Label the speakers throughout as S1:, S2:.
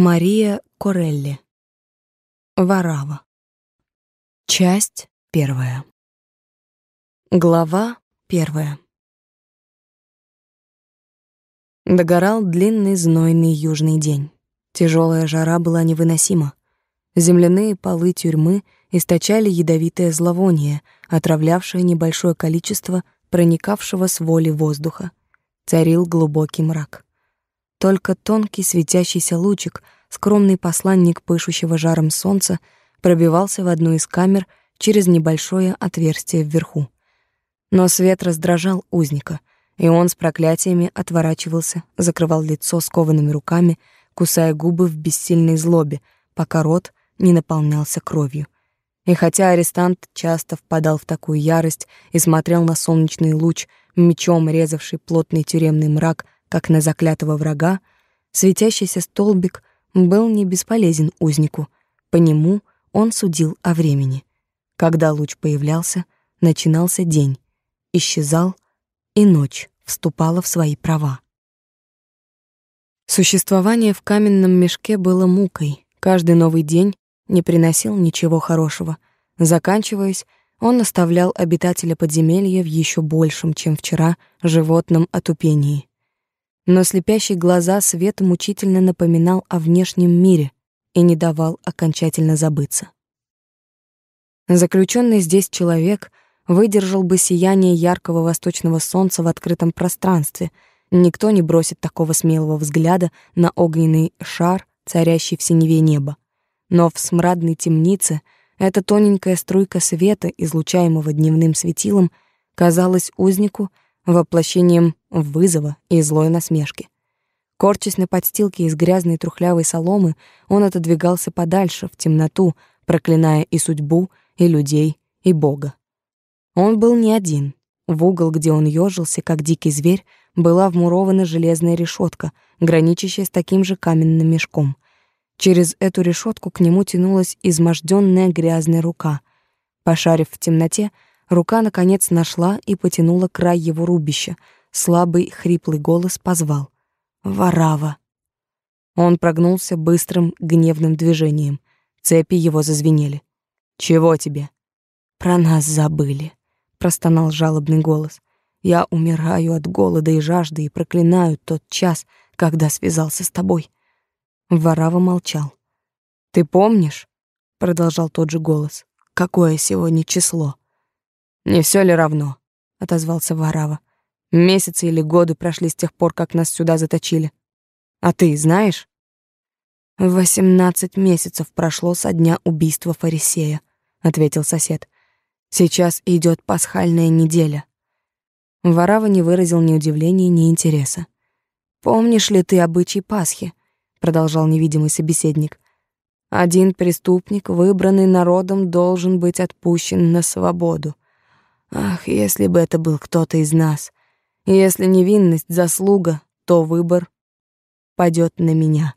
S1: Мария Корелли. Варава. Часть первая. Глава первая. Догорал длинный знойный южный день. Тяжелая жара была невыносима. Земляные полы тюрьмы источали ядовитое зловоние, отравлявшее небольшое количество проникавшего с воли воздуха. Царил глубокий мрак. Только тонкий светящийся лучик, скромный посланник пышущего жаром солнца, пробивался в одну из камер через небольшое отверстие вверху. Но свет раздражал узника, и он с проклятиями отворачивался, закрывал лицо скованными руками, кусая губы в бессильной злобе, пока рот не наполнялся кровью. И хотя арестант часто впадал в такую ярость и смотрел на солнечный луч, мечом резавший плотный тюремный мрак как на заклятого врага, светящийся столбик был не бесполезен узнику. По нему он судил о времени. Когда луч появлялся, начинался день, исчезал, и ночь вступала в свои права. Существование в каменном мешке было мукой. Каждый новый день не приносил ничего хорошего. Заканчиваясь, он оставлял обитателя подземелья в еще большем, чем вчера, животном отупении но слепящий глаза свет мучительно напоминал о внешнем мире и не давал окончательно забыться. Заключенный здесь человек выдержал бы сияние яркого восточного солнца в открытом пространстве. Никто не бросит такого смелого взгляда на огненный шар, царящий в синеве неба. Но в смрадной темнице эта тоненькая струйка света, излучаемого дневным светилом, казалась узнику воплощением вызова и злой насмешки. Корчась на подстилке из грязной трухлявой соломы, он отодвигался подальше, в темноту, проклиная и судьбу, и людей, и Бога. Он был не один. В угол, где он ёжился, как дикий зверь, была вмурована железная решетка, граничащая с таким же каменным мешком. Через эту решетку к нему тянулась изможденная грязная рука. Пошарив в темноте, рука, наконец, нашла и потянула край его рубища — слабый хриплый голос позвал. «Варава!» Он прогнулся быстрым гневным движением. Цепи его зазвенели. «Чего тебе?» «Про нас забыли», — простонал жалобный голос. «Я умираю от голода и жажды и проклинаю тот час, когда связался с тобой». Варава молчал. «Ты помнишь?» — продолжал тот же голос. «Какое сегодня число?» «Не все ли равно?» — отозвался Варава. Месяцы или годы прошли с тех пор, как нас сюда заточили. А ты знаешь? «Восемнадцать месяцев прошло со дня убийства фарисея», — ответил сосед. «Сейчас идет пасхальная неделя». Варава не выразил ни удивления, ни интереса. «Помнишь ли ты обычай Пасхи?» — продолжал невидимый собеседник. «Один преступник, выбранный народом, должен быть отпущен на свободу. Ах, если бы это был кто-то из нас!» если невинность — заслуга, то выбор падет на меня.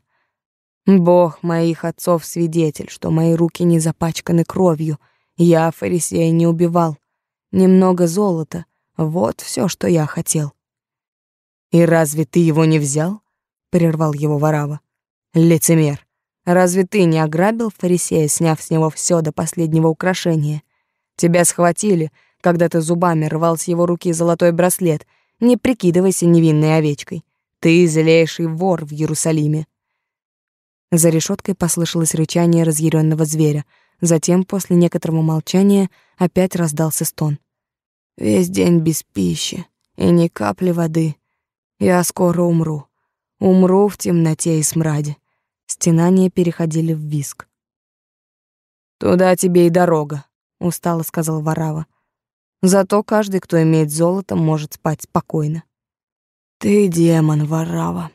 S1: Бог моих отцов свидетель, что мои руки не запачканы кровью. Я фарисея не убивал. Немного золота — вот все, что я хотел. «И разве ты его не взял?» — прервал его Варава. «Лицемер, разве ты не ограбил фарисея, сняв с него все до последнего украшения? Тебя схватили, когда ты зубами рвал с его руки золотой браслет — не прикидывайся невинной овечкой. Ты злейший вор в Иерусалиме. За решеткой послышалось рычание разъяренного зверя. Затем, после некоторого молчания, опять раздался стон. «Весь день без пищи и ни капли воды. Я скоро умру. Умру в темноте и смраде». Стенания переходили в виск. «Туда тебе и дорога», — устало сказал Варава. Зато каждый, кто имеет золото, может спать спокойно. Ты демон, ворава.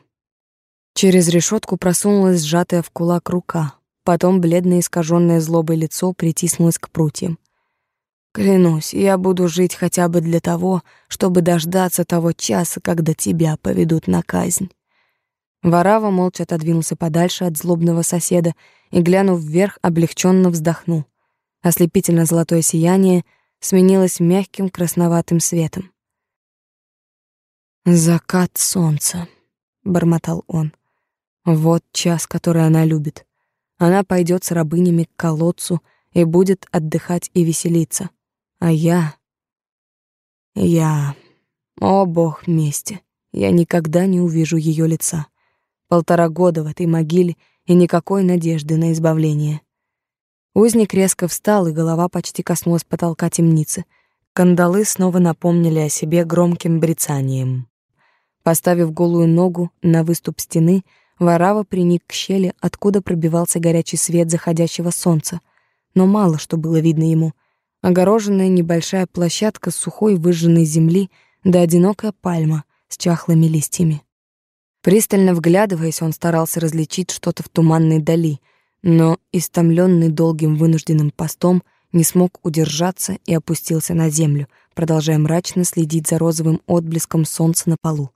S1: Через решетку просунулась сжатая в кулак рука, потом бледное искаженное злобой лицо притиснулось к прутьям. Клянусь, я буду жить хотя бы для того, чтобы дождаться того часа, когда тебя поведут на казнь. Ворава молча отодвинулся подальше от злобного соседа и, глянув вверх, облегченно вздохнул. Ослепительно золотое сияние — сменилась мягким красноватым светом. «Закат солнца», — бормотал он. «Вот час, который она любит. Она пойдет с рабынями к колодцу и будет отдыхать и веселиться. А я... Я... О, бог мести, я никогда не увижу ее лица. Полтора года в этой могиле и никакой надежды на избавление. Узник резко встал, и голова почти коснулась потолка темницы. Кандалы снова напомнили о себе громким брецанием. Поставив голую ногу на выступ стены, Варава приник к щели, откуда пробивался горячий свет заходящего солнца. Но мало что было видно ему. Огороженная небольшая площадка с сухой выжженной земли да одинокая пальма с чахлыми листьями. Пристально вглядываясь, он старался различить что-то в туманной дали — но истомленный долгим вынужденным постом не смог удержаться и опустился на землю, продолжая мрачно следить за розовым отблеском солнца на полу.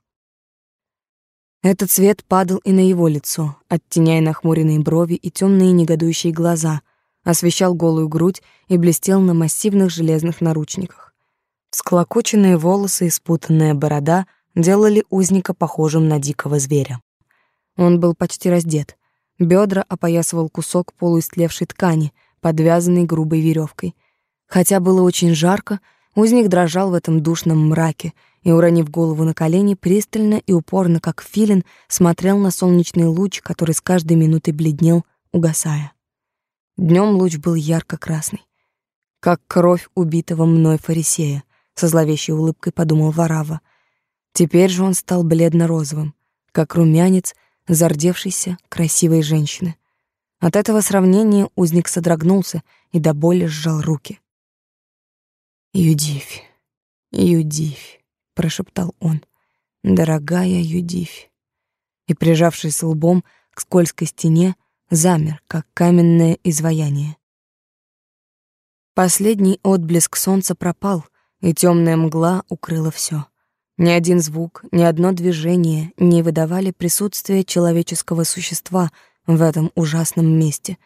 S1: Этот свет падал и на его лицо, оттеняя нахмуренные брови и темные негодующие глаза, освещал голую грудь и блестел на массивных железных наручниках. Склокоченные волосы и спутанная борода делали узника похожим на дикого зверя. Он был почти раздет — Бедра опоясывал кусок полуистлевшей ткани, подвязанный грубой веревкой. Хотя было очень жарко, узник дрожал в этом душном мраке и, уронив голову на колени, пристально и упорно, как филин, смотрел на солнечный луч, который с каждой минутой бледнел, угасая. Днем луч был ярко-красный, как кровь убитого мной фарисея, со зловещей улыбкой подумал Варава. Теперь же он стал бледно-розовым, как румянец — зардевшейся, красивой женщины. От этого сравнения узник содрогнулся и до боли сжал руки. «Юдивь, Юдивь», — прошептал он, — «дорогая Юдивь». И, прижавшись лбом к скользкой стене, замер, как каменное изваяние. Последний отблеск солнца пропал, и темная мгла укрыла все. Ни один звук, ни одно движение не выдавали присутствия человеческого существа в этом ужасном месте.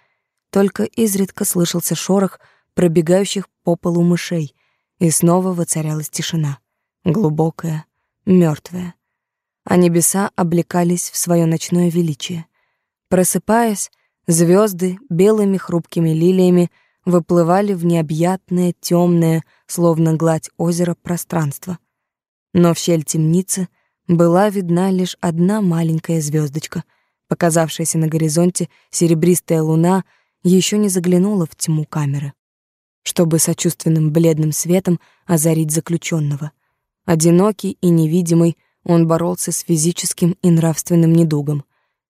S1: Только изредка слышался шорох пробегающих по полу мышей, и снова воцарялась тишина, глубокая, мертвая. А небеса облекались в свое ночное величие. Просыпаясь, звезды белыми хрупкими лилиями выплывали в необъятное, темное, словно гладь озера пространство — но в щель темницы была видна лишь одна маленькая звездочка, Показавшаяся на горизонте серебристая луна еще не заглянула в тьму камеры, чтобы сочувственным бледным светом озарить заключенного. Одинокий и невидимый он боролся с физическим и нравственным недугом.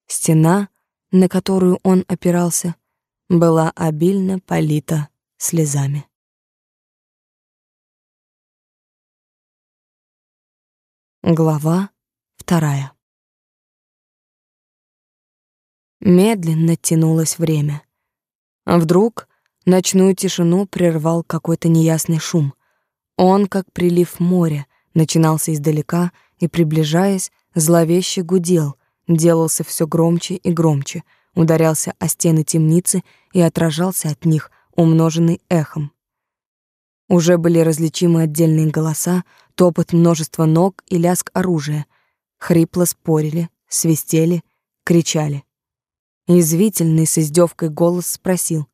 S1: Стена, на которую он опирался, была обильно полита слезами. Глава вторая. Медленно тянулось время. вдруг ночную тишину прервал какой-то неясный шум. Он, как прилив моря, начинался издалека и, приближаясь, зловеще гудел, делался все громче и громче, ударялся о стены темницы и отражался от них, умноженный эхом. Уже были различимы отдельные голоса, топот множества ног и лязг оружия. Хрипло спорили, свистели, кричали. Язвительный с издевкой голос спросил.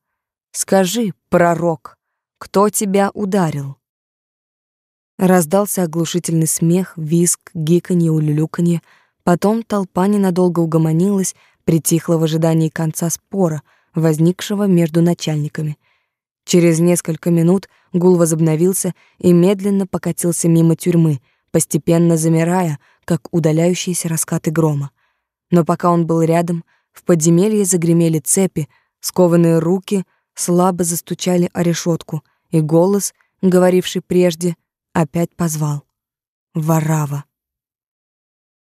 S1: «Скажи, пророк, кто тебя ударил?» Раздался оглушительный смех, визг, гиканье, улюлюканье. Потом толпа ненадолго угомонилась, притихла в ожидании конца спора, возникшего между начальниками. Через несколько минут гул возобновился и медленно покатился мимо тюрьмы, постепенно замирая, как удаляющиеся раскаты грома. Но пока он был рядом, в подземелье загремели цепи, скованные руки слабо застучали о решетку, и голос, говоривший прежде, опять позвал. «Варава!»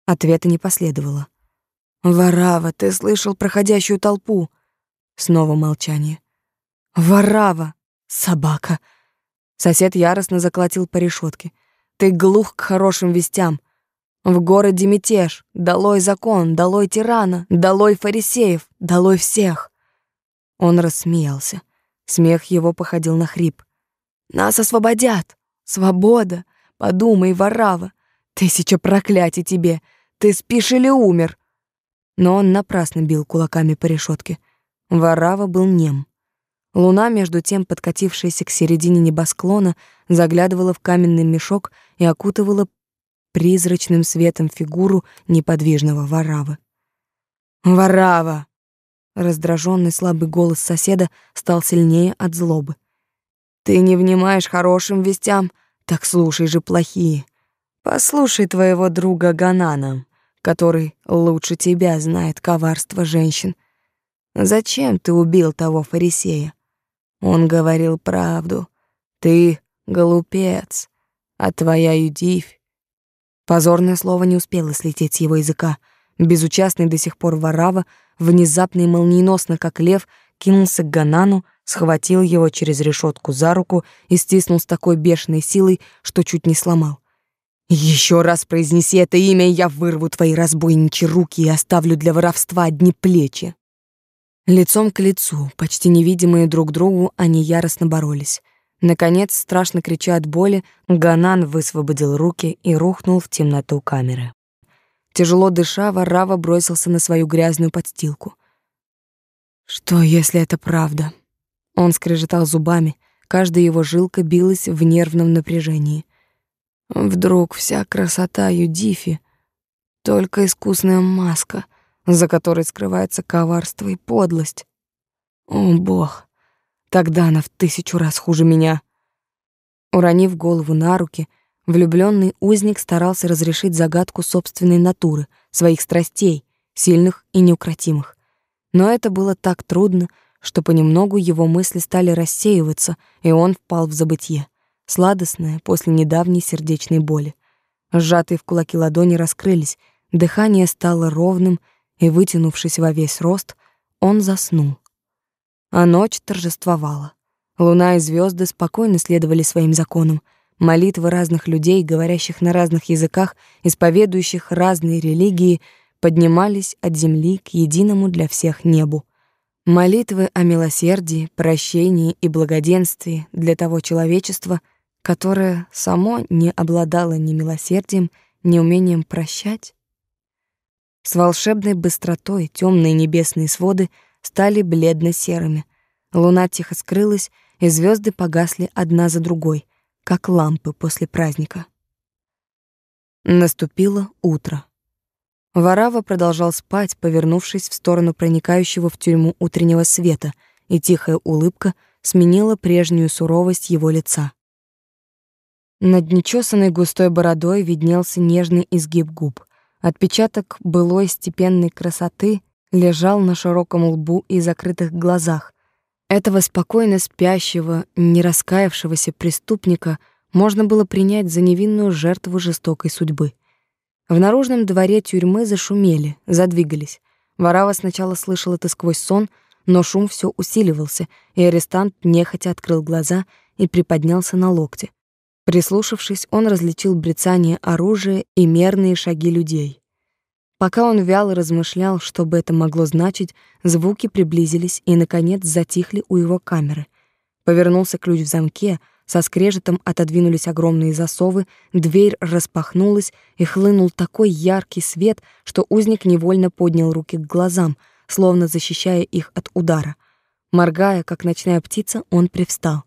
S1: Ответа не последовало. «Варава, ты слышал проходящую толпу?» Снова молчание. Ворава, собака. Сосед яростно заколотил по решетке. Ты глух к хорошим вестям. В городе мятеж. Долой закон, долой тирана, долой фарисеев, долой всех. Он рассмеялся. Смех его походил на хрип. Нас освободят. Свобода. Подумай, Варава. Тысяча проклятий тебе. Ты спишь или умер? Но он напрасно бил кулаками по решетке. Варава был нем. Луна, между тем подкатившаяся к середине небосклона, заглядывала в каменный мешок и окутывала призрачным светом фигуру неподвижного Варава. «Варава!» Раздраженный слабый голос соседа стал сильнее от злобы. «Ты не внимаешь хорошим вестям, так слушай же плохие. Послушай твоего друга Ганана, который лучше тебя знает коварство женщин. Зачем ты убил того фарисея? Он говорил правду. Ты глупец, а твоя Юдивь... Позорное слово не успело слететь с его языка. Безучастный до сих пор Варава, внезапно и молниеносно, как лев, кинулся к Ганану, схватил его через решетку за руку и стиснул с такой бешеной силой, что чуть не сломал. «Еще раз произнеси это имя, и я вырву твои разбойничьи руки и оставлю для воровства одни плечи!» Лицом к лицу, почти невидимые друг другу, они яростно боролись. Наконец, страшно крича от боли, Ганан высвободил руки и рухнул в темноту камеры. Тяжело дыша, Варрава бросился на свою грязную подстилку. «Что, если это правда?» Он скрежетал зубами, каждая его жилка билась в нервном напряжении. «Вдруг вся красота Юдифи — только искусная маска, за которой скрывается коварство и подлость. О, бог! Тогда она в тысячу раз хуже меня. Уронив голову на руки, влюбленный узник старался разрешить загадку собственной натуры, своих страстей, сильных и неукротимых. Но это было так трудно, что понемногу его мысли стали рассеиваться, и он впал в забытье, сладостное после недавней сердечной боли. Сжатые в кулаки ладони раскрылись, дыхание стало ровным — и, вытянувшись во весь рост, он заснул. А ночь торжествовала. Луна и звезды спокойно следовали своим законам. Молитвы разных людей, говорящих на разных языках, исповедующих разные религии, поднимались от земли к единому для всех небу. Молитвы о милосердии, прощении и благоденствии для того человечества, которое само не обладало ни милосердием, ни умением прощать, с волшебной быстротой темные небесные своды стали бледно-серыми. Луна тихо скрылась, и звезды погасли одна за другой, как лампы после праздника. Наступило утро. Варава продолжал спать, повернувшись в сторону проникающего в тюрьму утреннего света, и тихая улыбка сменила прежнюю суровость его лица. Над нечесанной густой бородой виднелся нежный изгиб губ. Отпечаток былой степенной красоты лежал на широком лбу и закрытых глазах. Этого спокойно спящего, не раскаявшегося преступника можно было принять за невинную жертву жестокой судьбы. В наружном дворе тюрьмы зашумели, задвигались. Варава сначала слышал это сквозь сон, но шум все усиливался, и арестант нехотя открыл глаза и приподнялся на локте. Прислушавшись, он различил брецание оружия и мерные шаги людей. Пока он вяло размышлял, что бы это могло значить, звуки приблизились и, наконец, затихли у его камеры. Повернулся ключ в замке, со скрежетом отодвинулись огромные засовы, дверь распахнулась, и хлынул такой яркий свет, что узник невольно поднял руки к глазам, словно защищая их от удара. Моргая, как ночная птица, он привстал.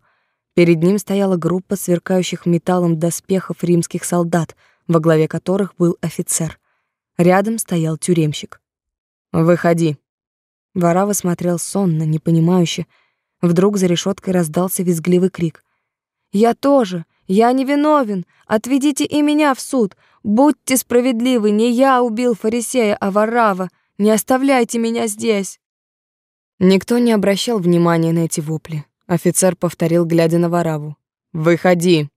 S1: Перед ним стояла группа сверкающих металлом доспехов римских солдат, во главе которых был офицер. Рядом стоял тюремщик. «Выходи». Варава смотрел сонно, непонимающе. Вдруг за решеткой раздался визгливый крик. «Я тоже! Я не виновен! Отведите и меня в суд! Будьте справедливы! Не я убил фарисея, а Варава! Не оставляйте меня здесь!» Никто не обращал внимания на эти вопли. Офицер повторил, глядя на Вараву. «Выходи!»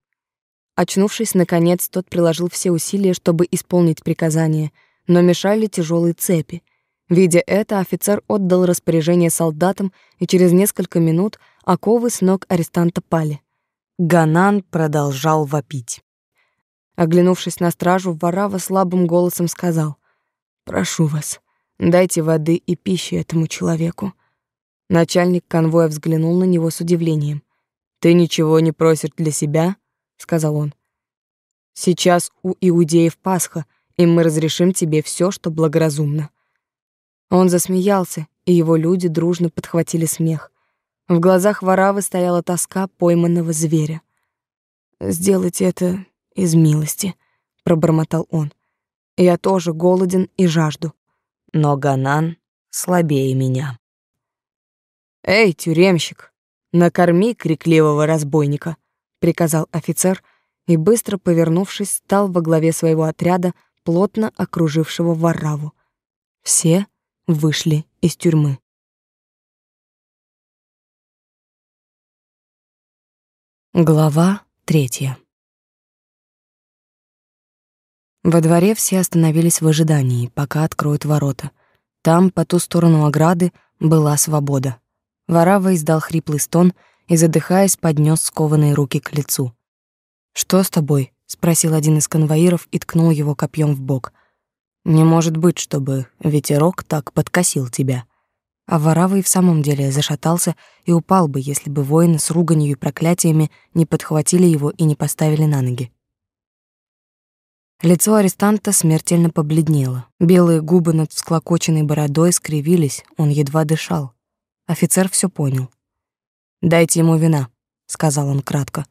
S1: Очнувшись, наконец, тот приложил все усилия, чтобы исполнить приказание, но мешали тяжелые цепи. Видя это, офицер отдал распоряжение солдатам, и через несколько минут оковы с ног арестанта пали. Ганан продолжал вопить. Оглянувшись на стражу, Варава слабым голосом сказал. «Прошу вас, дайте воды и пищи этому человеку. Начальник конвоя взглянул на него с удивлением. «Ты ничего не просишь для себя?» — сказал он. «Сейчас у иудеев Пасха, и мы разрешим тебе все, что благоразумно». Он засмеялся, и его люди дружно подхватили смех. В глазах Варавы стояла тоска пойманного зверя. «Сделайте это из милости», — пробормотал он. «Я тоже голоден и жажду, но Ганан слабее меня». «Эй, тюремщик, накорми крикливого разбойника», — приказал офицер и, быстро повернувшись, стал во главе своего отряда, плотно окружившего Варраву. Все вышли из тюрьмы. Глава третья Во дворе все остановились в ожидании, пока откроют ворота. Там, по ту сторону ограды, была свобода. Варава издал хриплый стон и, задыхаясь, поднес скованные руки к лицу. «Что с тобой?» — спросил один из конвоиров и ткнул его копьем в бок. «Не может быть, чтобы ветерок так подкосил тебя». А Варава и в самом деле зашатался и упал бы, если бы воины с руганью и проклятиями не подхватили его и не поставили на ноги. Лицо арестанта смертельно побледнело. Белые губы над всклокоченной бородой скривились, он едва дышал. Офицер все понял. «Дайте ему вина», — сказал он кратко.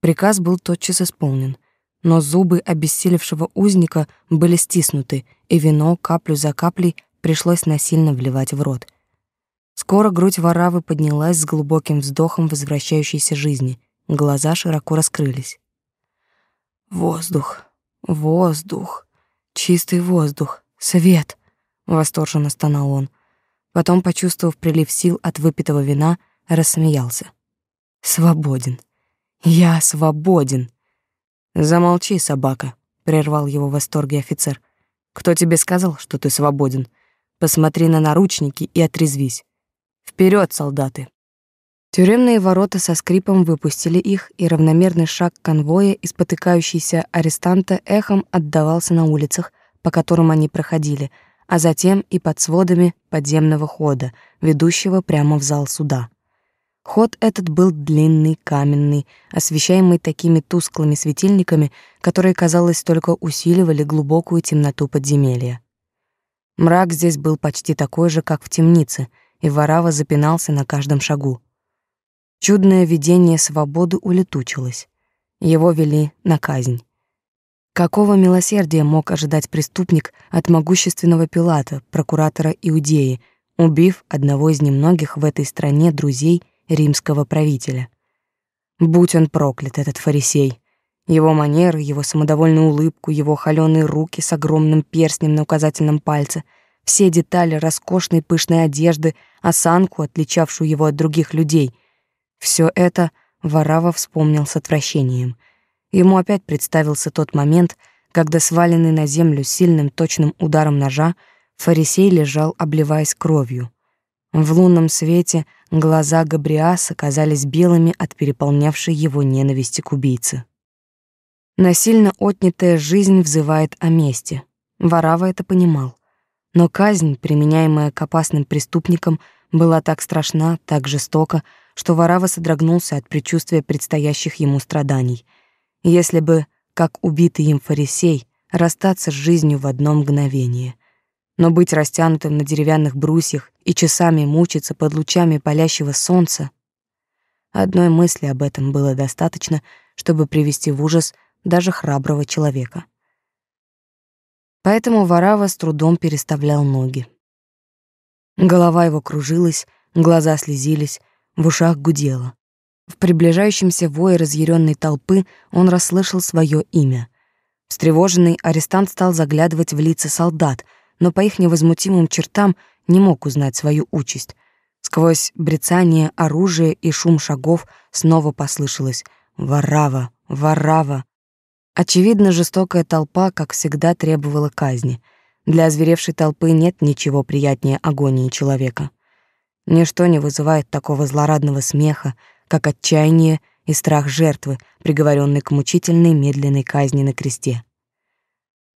S1: Приказ был тотчас исполнен, но зубы обессилевшего узника были стиснуты, и вино каплю за каплей пришлось насильно вливать в рот. Скоро грудь воравы поднялась с глубоким вздохом возвращающейся жизни, глаза широко раскрылись. «Воздух, воздух, чистый воздух, свет!» — восторженно стонал он — Потом, почувствовав прилив сил от выпитого вина, рассмеялся. «Свободен. Я свободен». «Замолчи, собака», — прервал его в восторге офицер. «Кто тебе сказал, что ты свободен? Посмотри на наручники и отрезвись. Вперед, солдаты!» Тюремные ворота со скрипом выпустили их, и равномерный шаг конвоя и спотыкающийся арестанта эхом отдавался на улицах, по которым они проходили — а затем и под сводами подземного хода, ведущего прямо в зал суда. Ход этот был длинный, каменный, освещаемый такими тусклыми светильниками, которые, казалось, только усиливали глубокую темноту подземелья. Мрак здесь был почти такой же, как в темнице, и Варава запинался на каждом шагу. Чудное видение свободы улетучилось. Его вели на казнь. Какого милосердия мог ожидать преступник от могущественного Пилата, прокуратора Иудеи, убив одного из немногих в этой стране друзей римского правителя? Будь он проклят, этот фарисей! Его манеры, его самодовольную улыбку, его холеные руки с огромным перстнем на указательном пальце, все детали роскошной пышной одежды, осанку, отличавшую его от других людей — все это Варава вспомнил с отвращением — Ему опять представился тот момент, когда сваленный на землю сильным точным ударом ножа фарисей лежал, обливаясь кровью. В лунном свете глаза Габриаса казались белыми от переполнявшей его ненависти к убийце. Насильно отнятая жизнь взывает о мести. Варава это понимал. Но казнь, применяемая к опасным преступникам, была так страшна, так жестока, что Варава содрогнулся от предчувствия предстоящих ему страданий — если бы, как убитый им фарисей, расстаться с жизнью в одно мгновение. Но быть растянутым на деревянных брусьях и часами мучиться под лучами палящего солнца Одной мысли об этом было достаточно, чтобы привести в ужас даже храброго человека. Поэтому Варава с трудом переставлял ноги. Голова его кружилась, глаза слезились, в ушах гудело. В приближающемся вое разъяренной толпы он расслышал свое имя. Встревоженный арестант стал заглядывать в лица солдат, но по их невозмутимым чертам не мог узнать свою участь. Сквозь брецание оружия и шум шагов снова послышалось «Варава! Варава!». Очевидно, жестокая толпа, как всегда, требовала казни. Для озверевшей толпы нет ничего приятнее агонии человека. Ничто не вызывает такого злорадного смеха, как отчаяние и страх жертвы, приговоренной к мучительной медленной казни на кресте.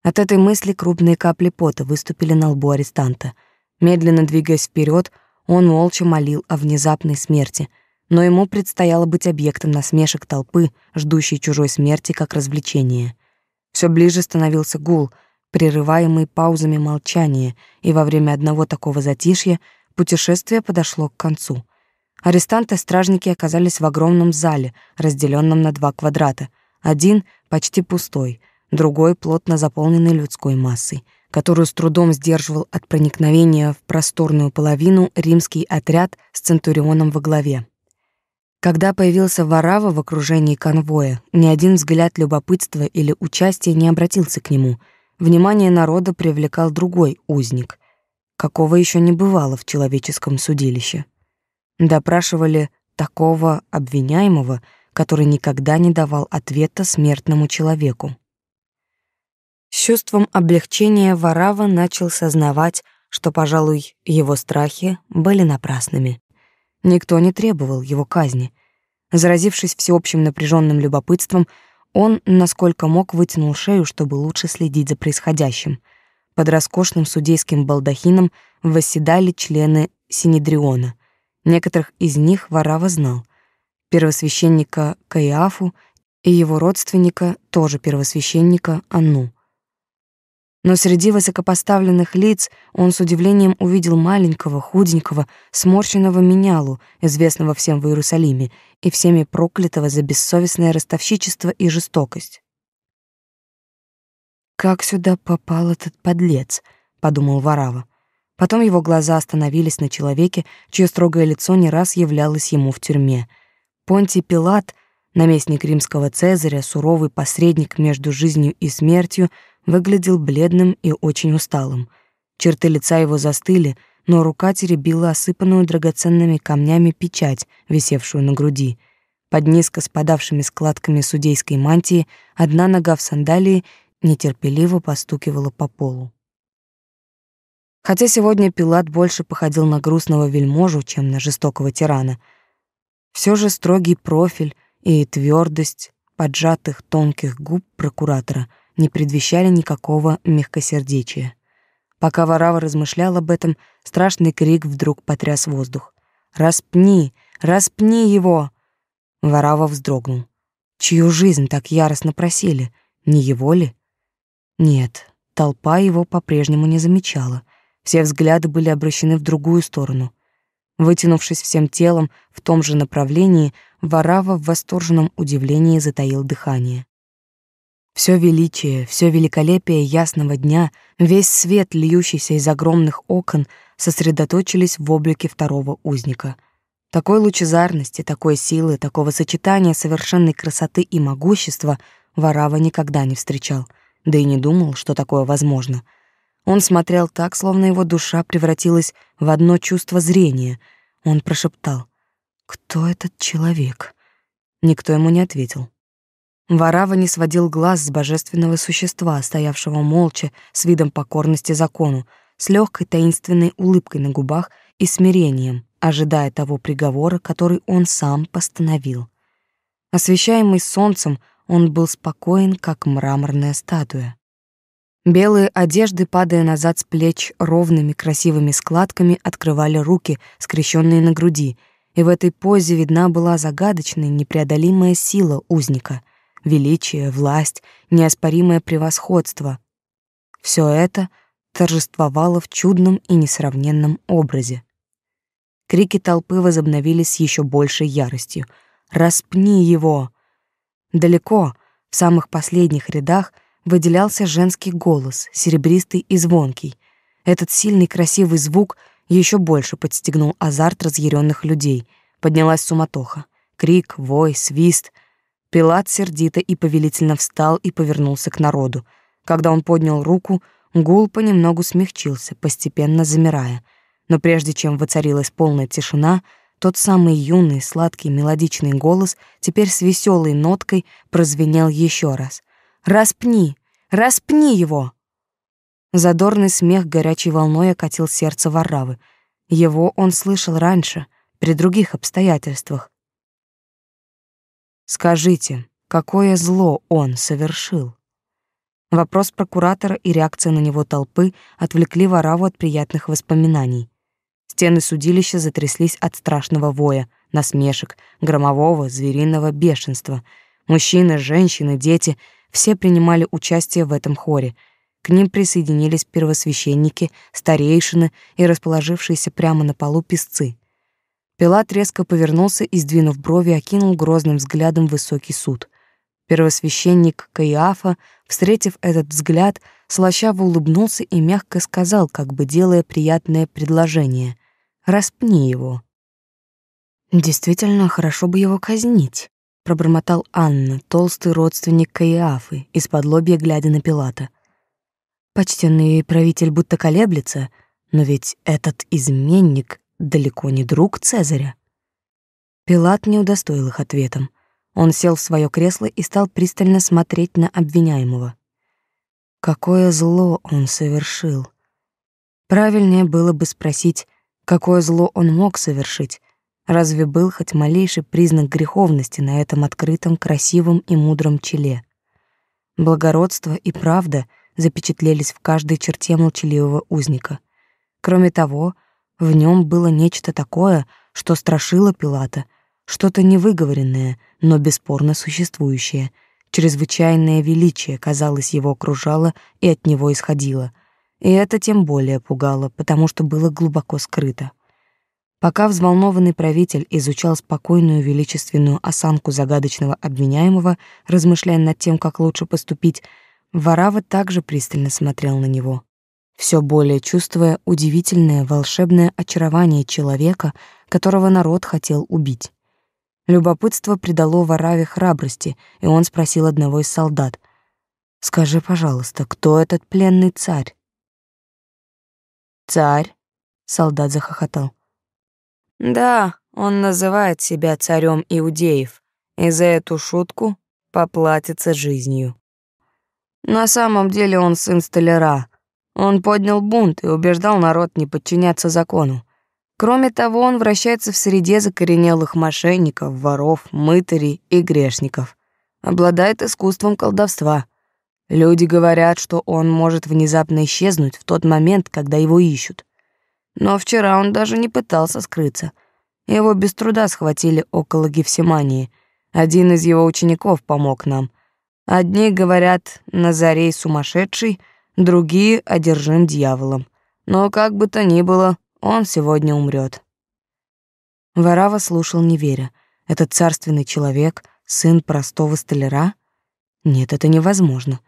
S1: От этой мысли крупные капли пота выступили на лбу арестанта. Медленно двигаясь вперед, он молча молил о внезапной смерти, но ему предстояло быть объектом насмешек толпы, ждущей чужой смерти как развлечение. Все ближе становился гул, прерываемый паузами молчания, и во время одного такого затишья путешествие подошло к концу — Арестанты-стражники оказались в огромном зале, разделенном на два квадрата. Один почти пустой, другой плотно заполненный людской массой, которую с трудом сдерживал от проникновения в просторную половину римский отряд с центурионом во главе. Когда появился Варава в окружении конвоя, ни один взгляд любопытства или участия не обратился к нему. Внимание народа привлекал другой узник, какого еще не бывало в человеческом судилище. Допрашивали такого обвиняемого, который никогда не давал ответа смертному человеку. С чувством облегчения Варава начал сознавать, что, пожалуй, его страхи были напрасными. Никто не требовал его казни. Заразившись всеобщим напряженным любопытством, он, насколько мог, вытянул шею, чтобы лучше следить за происходящим. Под роскошным судейским балдахином восседали члены Синедриона — Некоторых из них Варава знал. Первосвященника Каиафу и его родственника, тоже первосвященника, Анну. Но среди высокопоставленных лиц он с удивлением увидел маленького, худенького, сморщенного менялу, известного всем в Иерусалиме, и всеми проклятого за бессовестное ростовщичество и жестокость. «Как сюда попал этот подлец?» — подумал Варава. Потом его глаза остановились на человеке, чье строгое лицо не раз являлось ему в тюрьме. Понтий Пилат, наместник римского Цезаря, суровый посредник между жизнью и смертью, выглядел бледным и очень усталым. Черты лица его застыли, но рука теребила осыпанную драгоценными камнями печать, висевшую на груди. Под низко спадавшими складками судейской мантии одна нога в сандалии нетерпеливо постукивала по полу. Хотя сегодня Пилат больше походил на грустного вельможу, чем на жестокого тирана. Все же строгий профиль и твердость поджатых тонких губ прокуратора не предвещали никакого мягкосердечия. Пока Варава размышлял об этом, страшный крик вдруг потряс воздух. «Распни! Распни его!» Варава вздрогнул. Чью жизнь так яростно просили? Не его ли? Нет, толпа его по-прежнему не замечала. Все взгляды были обращены в другую сторону. Вытянувшись всем телом в том же направлении, Варава в восторженном удивлении затаил дыхание. Все величие, все великолепие ясного дня, весь свет, льющийся из огромных окон, сосредоточились в облике второго узника. Такой лучезарности, такой силы, такого сочетания совершенной красоты и могущества Варава никогда не встречал, да и не думал, что такое возможно — он смотрел так, словно его душа превратилась в одно чувство зрения. Он прошептал «Кто этот человек?» Никто ему не ответил. Варава не сводил глаз с божественного существа, стоявшего молча, с видом покорности закону, с легкой таинственной улыбкой на губах и смирением, ожидая того приговора, который он сам постановил. Освещаемый солнцем, он был спокоен, как мраморная статуя. Белые одежды, падая назад с плеч ровными красивыми складками, открывали руки, скрещенные на груди, и в этой позе видна была загадочная, непреодолимая сила узника, величие, власть, неоспоримое превосходство. Все это торжествовало в чудном и несравненном образе. Крики толпы возобновились с еще большей яростью. «Распни его!» Далеко, в самых последних рядах — выделялся женский голос, серебристый и звонкий. Этот сильный красивый звук еще больше подстегнул азарт разъяренных людей. Поднялась суматоха. Крик, вой, свист. Пилат сердито и повелительно встал и повернулся к народу. Когда он поднял руку, гул понемногу смягчился, постепенно замирая. Но прежде чем воцарилась полная тишина, тот самый юный, сладкий, мелодичный голос теперь с веселой ноткой прозвенел еще раз. Распни! Распни его!» Задорный смех горячей волной окатил сердце Варравы. Его он слышал раньше, при других обстоятельствах. «Скажите, какое зло он совершил?» Вопрос прокуратора и реакция на него толпы отвлекли Вараву от приятных воспоминаний. Стены судилища затряслись от страшного воя, насмешек, громового, звериного бешенства. Мужчины, женщины, дети все принимали участие в этом хоре. К ним присоединились первосвященники, старейшины и расположившиеся прямо на полу песцы. Пилат резко повернулся и, сдвинув брови, окинул грозным взглядом высокий суд. Первосвященник Каиафа, встретив этот взгляд, слащаво улыбнулся и мягко сказал, как бы делая приятное предложение: "Распни его". Действительно, хорошо бы его казнить пробормотал Анна, толстый родственник Каиафы, из-под лобья глядя на Пилата. Почтенный правитель будто колеблется, но ведь этот изменник далеко не друг Цезаря. Пилат не удостоил их ответом. Он сел в свое кресло и стал пристально смотреть на обвиняемого. Какое зло он совершил! Правильнее было бы спросить, какое зло он мог совершить, Разве был хоть малейший признак греховности на этом открытом, красивом и мудром челе? Благородство и правда запечатлелись в каждой черте молчаливого узника. Кроме того, в нем было нечто такое, что страшило Пилата, что-то невыговоренное, но бесспорно существующее. Чрезвычайное величие, казалось, его окружало и от него исходило. И это тем более пугало, потому что было глубоко скрыто. Пока взволнованный правитель изучал спокойную величественную осанку загадочного обвиняемого, размышляя над тем, как лучше поступить, Варава также пристально смотрел на него, все более чувствуя удивительное волшебное очарование человека, которого народ хотел убить. Любопытство придало Вараве храбрости, и он спросил одного из солдат: "Скажи, пожалуйста, кто этот пленный царь?" "Царь?" солдат захохотал. Да, он называет себя царем иудеев, и за эту шутку поплатится жизнью. На самом деле он сын столяра. Он поднял бунт и убеждал народ не подчиняться закону. Кроме того, он вращается в среде закоренелых мошенников, воров, мытарей и грешников. Обладает искусством колдовства. Люди говорят, что он может внезапно исчезнуть в тот момент, когда его ищут. Но вчера он даже не пытался скрыться. Его без труда схватили около Гефсимании. Один из его учеников помог нам. Одни говорят, Назарей сумасшедший, другие — одержим дьяволом. Но как бы то ни было, он сегодня умрет. Варава слушал, не веря. Этот царственный человек — сын простого столяра? Нет, это невозможно.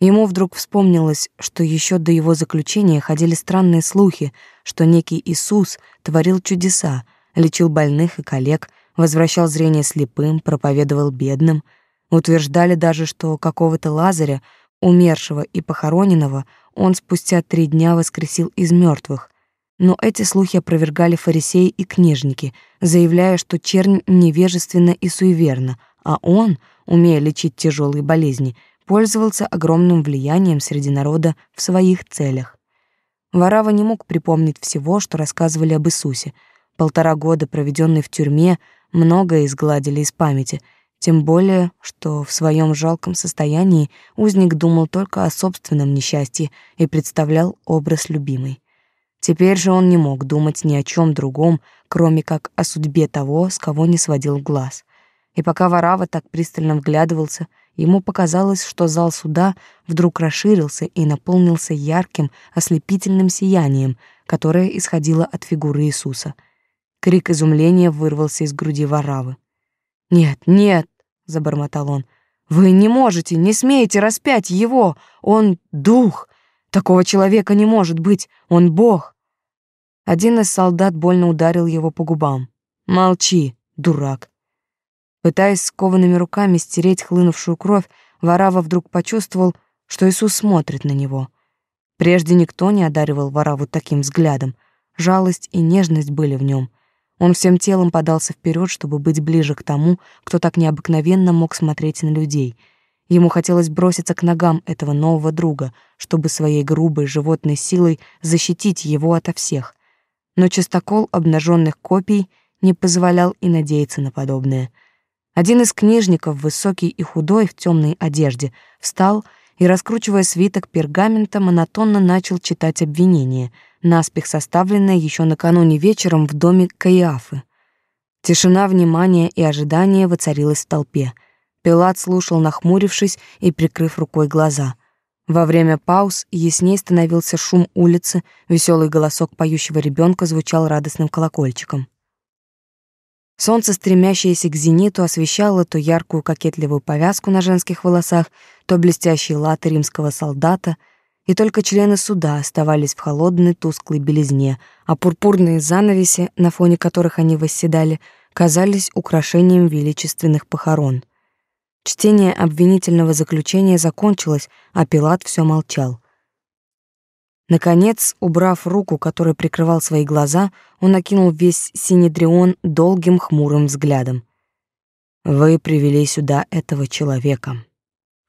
S1: Ему вдруг вспомнилось, что еще до его заключения ходили странные слухи, что некий Иисус творил чудеса, лечил больных и коллег, возвращал зрение слепым, проповедовал бедным. Утверждали даже, что какого-то Лазаря, умершего и похороненного, он спустя три дня воскресил из мертвых. Но эти слухи опровергали фарисеи и книжники, заявляя, что чернь невежественна и суеверна, а он, умея лечить тяжелые болезни, пользовался огромным влиянием среди народа в своих целях. Варава не мог припомнить всего, что рассказывали об Иисусе. Полтора года, проведенные в тюрьме, многое изгладили из памяти, тем более, что в своем жалком состоянии узник думал только о собственном несчастье и представлял образ любимой. Теперь же он не мог думать ни о чем другом, кроме как о судьбе того, с кого не сводил глаз. И пока Варава так пристально вглядывался — Ему показалось, что зал суда вдруг расширился и наполнился ярким, ослепительным сиянием, которое исходило от фигуры Иисуса. Крик изумления вырвался из груди Варавы. «Нет, нет!» — забормотал он. «Вы не можете, не смеете распять его! Он — дух! Такого человека не может быть! Он — бог!» Один из солдат больно ударил его по губам. «Молчи, дурак!» Пытаясь скованными руками стереть хлынувшую кровь, Варава вдруг почувствовал, что Иисус смотрит на него. Прежде никто не одаривал Вараву таким взглядом. Жалость и нежность были в нем. Он всем телом подался вперед, чтобы быть ближе к тому, кто так необыкновенно мог смотреть на людей. Ему хотелось броситься к ногам этого нового друга, чтобы своей грубой животной силой защитить его ото всех. Но частокол обнаженных копий не позволял и надеяться на подобное — один из книжников, высокий и худой, в темной одежде, встал и, раскручивая свиток пергамента, монотонно начал читать обвинение, наспех составленное еще накануне вечером в доме Каиафы. Тишина внимания и ожидания воцарилась в толпе. Пилат слушал, нахмурившись и прикрыв рукой глаза. Во время пауз ясней становился шум улицы, веселый голосок поющего ребенка звучал радостным колокольчиком. Солнце, стремящееся к зениту, освещало то яркую кокетливую повязку на женских волосах, то блестящие латы римского солдата, и только члены суда оставались в холодной тусклой белизне, а пурпурные занавеси, на фоне которых они восседали, казались украшением величественных похорон. Чтение обвинительного заключения закончилось, а Пилат все молчал — Наконец, убрав руку, которой прикрывал свои глаза, он окинул весь Синедрион долгим хмурым взглядом. «Вы привели сюда этого человека.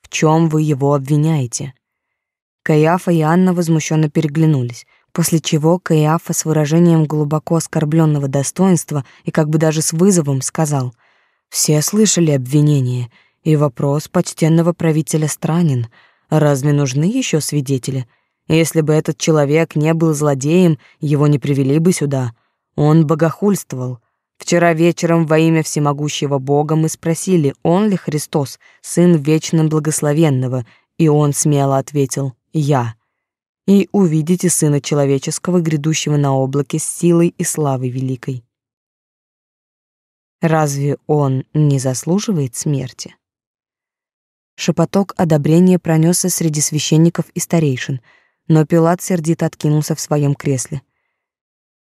S1: В чем вы его обвиняете?» Каиафа и Анна возмущенно переглянулись, после чего Каиафа с выражением глубоко оскорбленного достоинства и как бы даже с вызовом сказал «Все слышали обвинение, и вопрос почтенного правителя странен. Разве нужны еще свидетели?» Если бы этот человек не был злодеем, его не привели бы сюда. Он богохульствовал. Вчера вечером во имя всемогущего Бога мы спросили, он ли Христос, сын вечно благословенного, и он смело ответил «Я». И увидите Сына Человеческого, грядущего на облаке с силой и славой великой. Разве он не заслуживает смерти? Шепоток одобрения пронесся среди священников и старейшин — но Пилат сердито откинулся в своем кресле.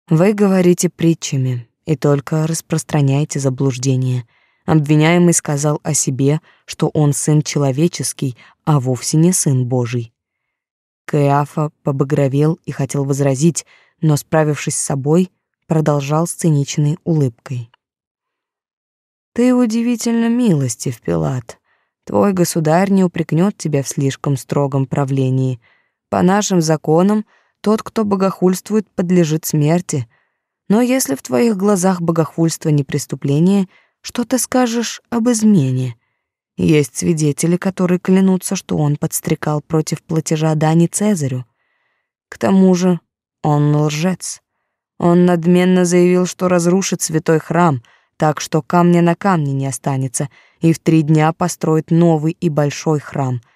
S1: Вы говорите притчами и только распространяете заблуждение. Обвиняемый сказал о себе, что он сын человеческий, а вовсе не сын Божий. Каиафа побагровел и хотел возразить, но, справившись с собой, продолжал с циничной улыбкой. «Ты удивительно милостив, Пилат. Твой государь не упрекнет тебя в слишком строгом правлении. По нашим законам, тот, кто богохульствует, подлежит смерти. Но если в твоих глазах богохульство не преступление, что ты скажешь об измене? Есть свидетели, которые клянутся, что он подстрекал против платежа дани Цезарю. К тому же он лжец. Он надменно заявил, что разрушит святой храм, так что камня на камне не останется, и в три дня построит новый и большой храм —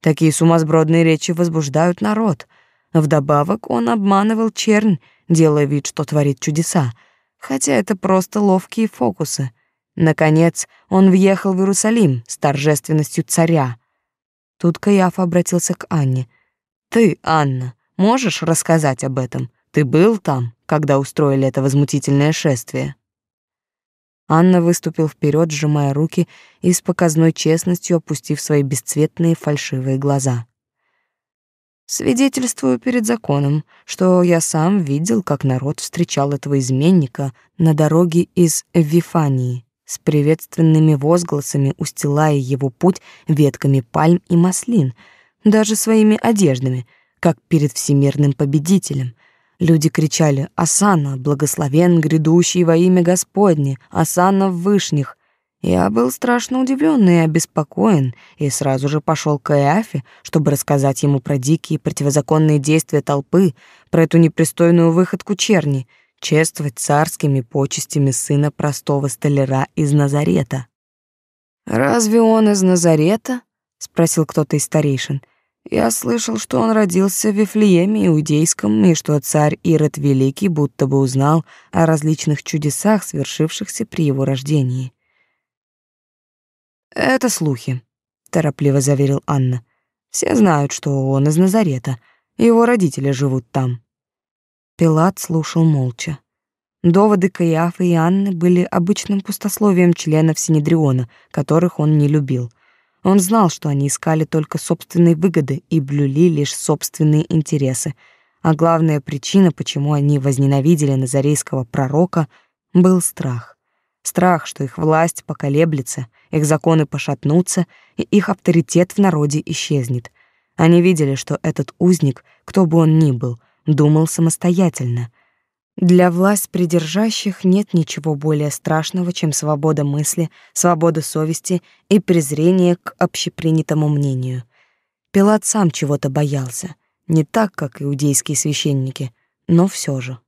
S1: Такие сумасбродные речи возбуждают народ. Вдобавок он обманывал чернь, делая вид, что творит чудеса, хотя это просто ловкие фокусы. Наконец, он въехал в Иерусалим с торжественностью царя. Тут Каяф обратился к Анне. «Ты, Анна, можешь рассказать об этом? Ты был там, когда устроили это возмутительное шествие?» Анна выступил вперед, сжимая руки и с показной честностью опустив свои бесцветные фальшивые глаза. Свидетельствую перед законом, что я сам видел, как народ встречал этого изменника на дороге из Вифании с приветственными возгласами, устилая его путь ветками пальм и маслин, даже своими одеждами, как перед всемирным победителем. Люди кричали «Асана, благословен грядущий во имя Господне! Асана в вышних!» Я был страшно удивлен и обеспокоен, и сразу же пошел к Эафе, чтобы рассказать ему про дикие противозаконные действия толпы, про эту непристойную выходку черни, чествовать царскими почестями сына простого столяра из Назарета. «Разве он из Назарета?» — спросил кто-то из старейшин — я слышал, что он родился в Вифлееме Иудейском, и что царь Ирод Великий будто бы узнал о различных чудесах, свершившихся при его рождении. «Это слухи», — торопливо заверил Анна. «Все знают, что он из Назарета, его родители живут там». Пилат слушал молча. Доводы Каиафа и Анны были обычным пустословием членов Синедриона, которых он не любил — он знал, что они искали только собственные выгоды и блюли лишь собственные интересы. А главная причина, почему они возненавидели назарейского пророка, был страх. Страх, что их власть поколеблется, их законы пошатнутся, и их авторитет в народе исчезнет. Они видели, что этот узник, кто бы он ни был, думал самостоятельно, для власть придержащих нет ничего более страшного, чем свобода мысли, свобода совести и презрение к общепринятому мнению. Пилат сам чего-то боялся, не так, как иудейские священники, но все же.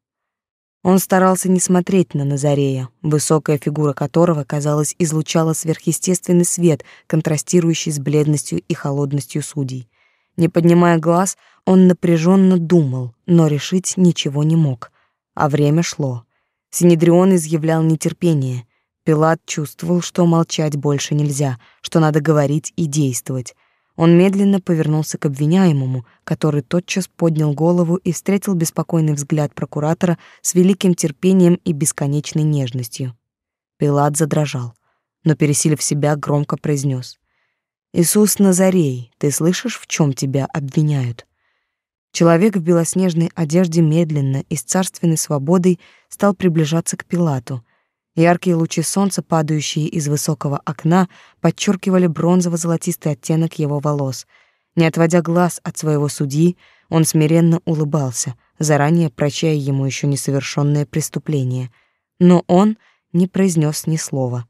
S1: Он старался не смотреть на Назарея, высокая фигура которого, казалось, излучала сверхъестественный свет, контрастирующий с бледностью и холодностью судей. Не поднимая глаз, он напряженно думал, но решить ничего не мог — а время шло. Синедрион изъявлял нетерпение. Пилат чувствовал, что молчать больше нельзя, что надо говорить и действовать. Он медленно повернулся к обвиняемому, который тотчас поднял голову и встретил беспокойный взгляд прокуратора с великим терпением и бесконечной нежностью. Пилат задрожал, но, пересилив себя, громко произнес. «Иисус Назарей, ты слышишь, в чем тебя обвиняют?» Человек в белоснежной одежде медленно и с царственной свободой стал приближаться к Пилату. Яркие лучи солнца, падающие из высокого окна, подчеркивали бронзово-золотистый оттенок его волос. Не отводя глаз от своего судьи, он смиренно улыбался, заранее прощая ему еще несовершенное преступление. Но он не произнес ни слова.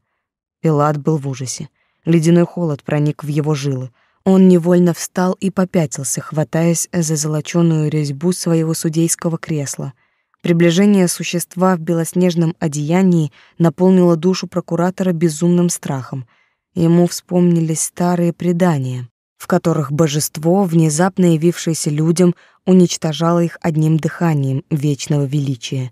S1: Пилат был в ужасе. Ледяной холод проник в его жилы — он невольно встал и попятился, хватаясь за золоченую резьбу своего судейского кресла. Приближение существа в белоснежном одеянии наполнило душу прокуратора безумным страхом. Ему вспомнились старые предания, в которых божество, внезапно явившееся людям, уничтожало их одним дыханием вечного величия.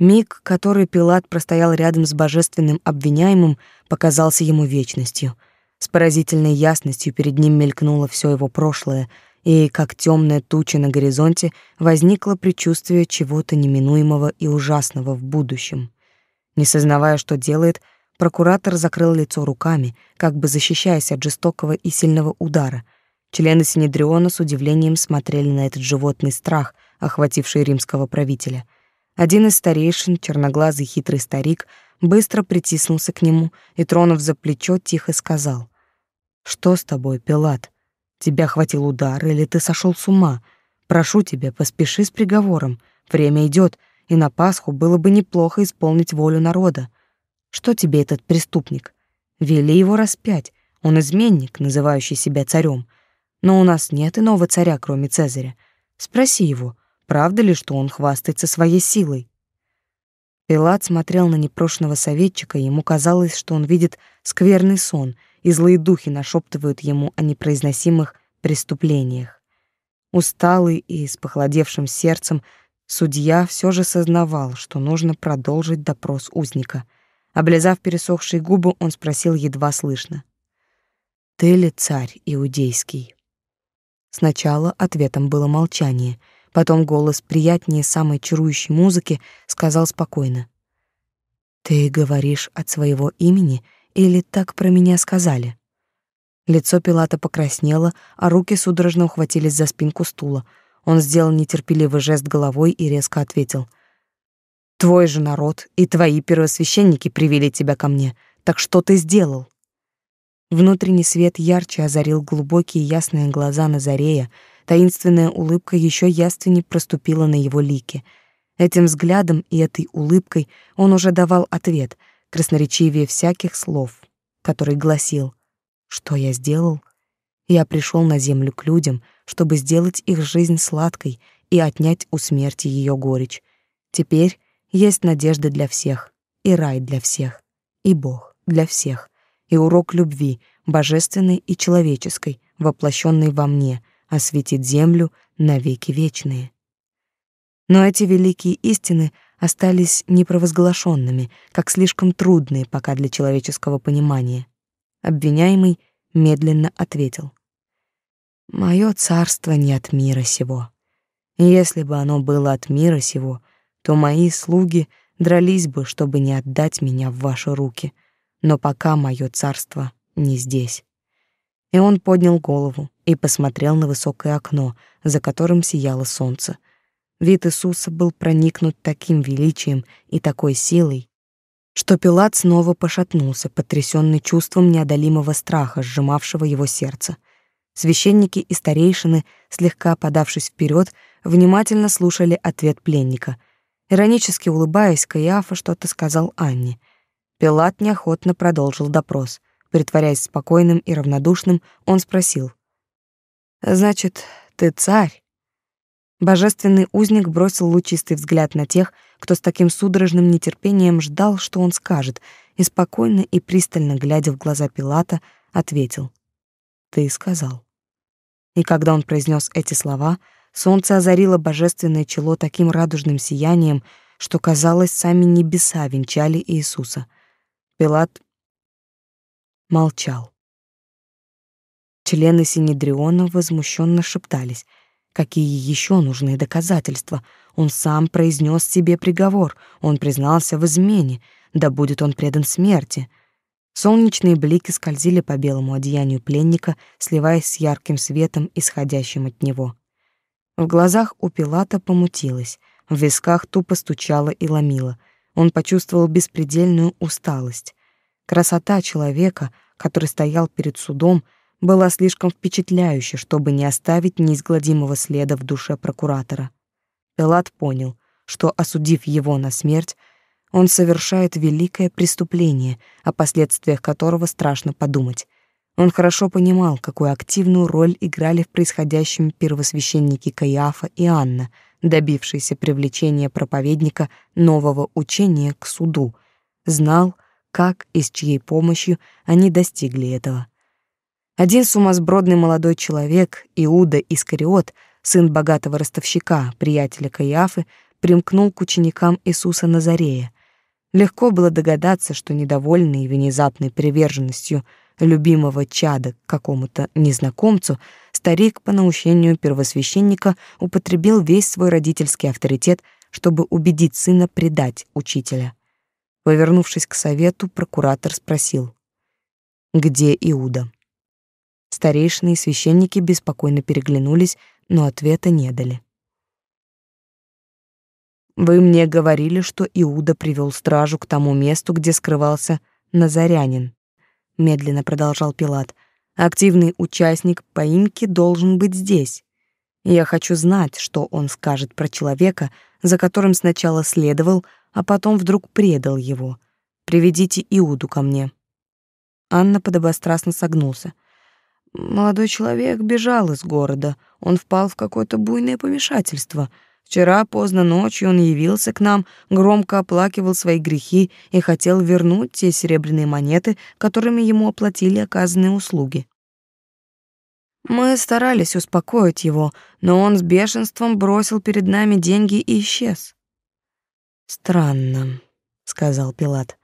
S1: Миг, который Пилат простоял рядом с божественным обвиняемым, показался ему вечностью — с поразительной ясностью перед ним мелькнуло все его прошлое, и, как темная туча на горизонте, возникло предчувствие чего-то неминуемого и ужасного в будущем. Не сознавая, что делает, прокуратор закрыл лицо руками, как бы защищаясь от жестокого и сильного удара. Члены Синедриона с удивлением смотрели на этот животный страх, охвативший римского правителя. Один из старейшин, черноглазый хитрый старик — быстро притиснулся к нему и, тронув за плечо, тихо сказал. «Что с тобой, Пилат? Тебя хватил удар или ты сошел с ума? Прошу тебя, поспеши с приговором. Время идет, и на Пасху было бы неплохо исполнить волю народа. Что тебе этот преступник? Вели его распять. Он изменник, называющий себя царем. Но у нас нет иного царя, кроме Цезаря. Спроси его, правда ли, что он хвастается своей силой?» Пилат смотрел на непрошенного советчика, и ему казалось, что он видит скверный сон, и злые духи нашептывают ему о непроизносимых преступлениях. Усталый и с похолодевшим сердцем судья все же сознавал, что нужно продолжить допрос узника. Облизав пересохшие губы, он спросил едва слышно. «Ты ли царь иудейский?» Сначала ответом было молчание — Потом голос приятнее самой чарующей музыки сказал спокойно. «Ты говоришь от своего имени или так про меня сказали?» Лицо Пилата покраснело, а руки судорожно ухватились за спинку стула. Он сделал нетерпеливый жест головой и резко ответил. «Твой же народ и твои первосвященники привели тебя ко мне. Так что ты сделал?» Внутренний свет ярче озарил глубокие ясные глаза Назарея, Таинственная улыбка еще яственней проступила на его лике. Этим взглядом и этой улыбкой он уже давал ответ, красноречивее всяких слов, который гласил «Что я сделал?» Я пришел на землю к людям, чтобы сделать их жизнь сладкой и отнять у смерти ее горечь. Теперь есть надежда для всех, и рай для всех, и Бог для всех, и урок любви, божественной и человеческой, воплощенный во мне — осветит землю на веки вечные. Но эти великие истины остались непровозглашенными, как слишком трудные пока для человеческого понимания. Обвиняемый медленно ответил. «Мое царство не от мира сего. Если бы оно было от мира сего, то мои слуги дрались бы, чтобы не отдать меня в ваши руки. Но пока мое царство не здесь». И он поднял голову, и посмотрел на высокое окно, за которым сияло солнце. Вид Иисуса был проникнут таким величием и такой силой, что Пилат снова пошатнулся, потрясенный чувством неодолимого страха, сжимавшего его сердце. Священники и старейшины, слегка подавшись вперед, внимательно слушали ответ пленника. Иронически улыбаясь, Каиафа что-то сказал Анне. Пилат неохотно продолжил допрос. Притворяясь спокойным и равнодушным, он спросил. Значит, ты царь. Божественный узник бросил лучистый взгляд на тех, кто с таким судорожным нетерпением ждал, что он скажет, и спокойно и пристально глядя в глаза Пилата, ответил: "Ты сказал". И когда он произнес эти слова, солнце озарило божественное чело таким радужным сиянием, что казалось, сами небеса венчали Иисуса. Пилат молчал. Члены Синедриона возмущенно шептались. Какие еще нужны доказательства? Он сам произнес себе приговор, он признался в измене, да будет он предан смерти. Солнечные блики скользили по белому одеянию пленника, сливаясь с ярким светом, исходящим от него. В глазах у Пилата помутилось, в висках тупо стучало и ломило. Он почувствовал беспредельную усталость. Красота человека, который стоял перед судом, — была слишком впечатляющей, чтобы не оставить неизгладимого следа в душе прокуратора. Элат понял, что, осудив его на смерть, он совершает великое преступление, о последствиях которого страшно подумать. Он хорошо понимал, какую активную роль играли в происходящем первосвященники Каиафа и Анна, добившиеся привлечения проповедника нового учения к суду. Знал, как и с чьей помощью они достигли этого. Один сумасбродный молодой человек, Иуда Искариот, сын богатого ростовщика, приятеля Каиафы, примкнул к ученикам Иисуса Назарея. Легко было догадаться, что недовольный внезапной приверженностью любимого чада к какому-то незнакомцу, старик по наущению первосвященника употребил весь свой родительский авторитет, чтобы убедить сына предать учителя. Повернувшись к совету, прокуратор спросил: "Где Иуда?" Старейшины и священники беспокойно переглянулись, но ответа не дали. Вы мне говорили, что Иуда привел стражу к тому месту, где скрывался Назарянин, медленно продолжал Пилат. Активный участник поимки должен быть здесь. Я хочу знать, что он скажет про человека, за которым сначала следовал, а потом вдруг предал его. Приведите Иуду ко мне. Анна подобострастно согнулся. Молодой человек бежал из города. Он впал в какое-то буйное помешательство. Вчера поздно ночью он явился к нам, громко оплакивал свои грехи и хотел вернуть те серебряные монеты, которыми ему оплатили оказанные услуги. Мы старались успокоить его, но он с бешенством бросил перед нами деньги и исчез. Странно, сказал Пилат.